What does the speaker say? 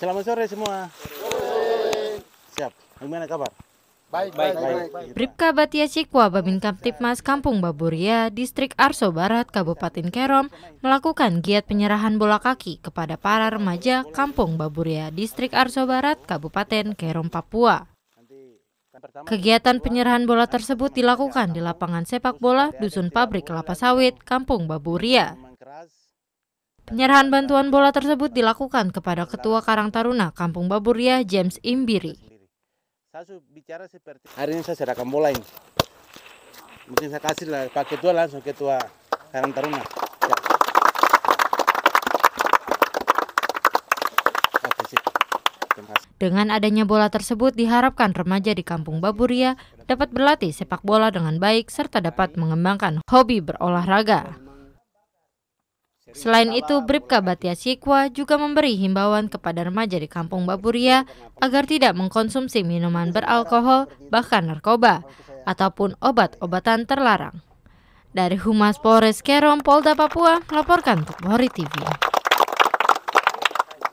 Selamat sore semua. Siap. Bagaimana kabar? Baik, baik, baik. baik. Bribka Batia Cikwa Babin Kamtipmas Kampung Baburia, Distrik Arso Barat, Kabupaten Kerom, melakukan giat penyerahan bola kaki kepada para remaja Kampung Baburia, Distrik Arso Barat, Kabupaten Kerom, Papua. Kegiatan penyerahan bola tersebut dilakukan di lapangan sepak bola Dusun Pabrik Kelapa Sawit, Kampung Baburia. Penyerahan bantuan bola tersebut dilakukan kepada Ketua Karang Taruna Kampung Baburia, James Imbiri. Hari ini saya serahkan bola ini. Mungkin saya kasih lah Pak Ketua langsung Ketua Karang Taruna. Ya. Dengan adanya bola tersebut diharapkan remaja di Kampung Baburia dapat berlatih sepak bola dengan baik serta dapat mengembangkan hobi berolahraga. Selain itu, Bribka Batia Sikwa juga memberi himbauan kepada remaja di Kampung Baburia agar tidak mengkonsumsi minuman beralkohol, bahkan narkoba, ataupun obat-obatan terlarang. Dari Humas Polres Kerom, Polda Papua, melaporkan untuk Mori TV.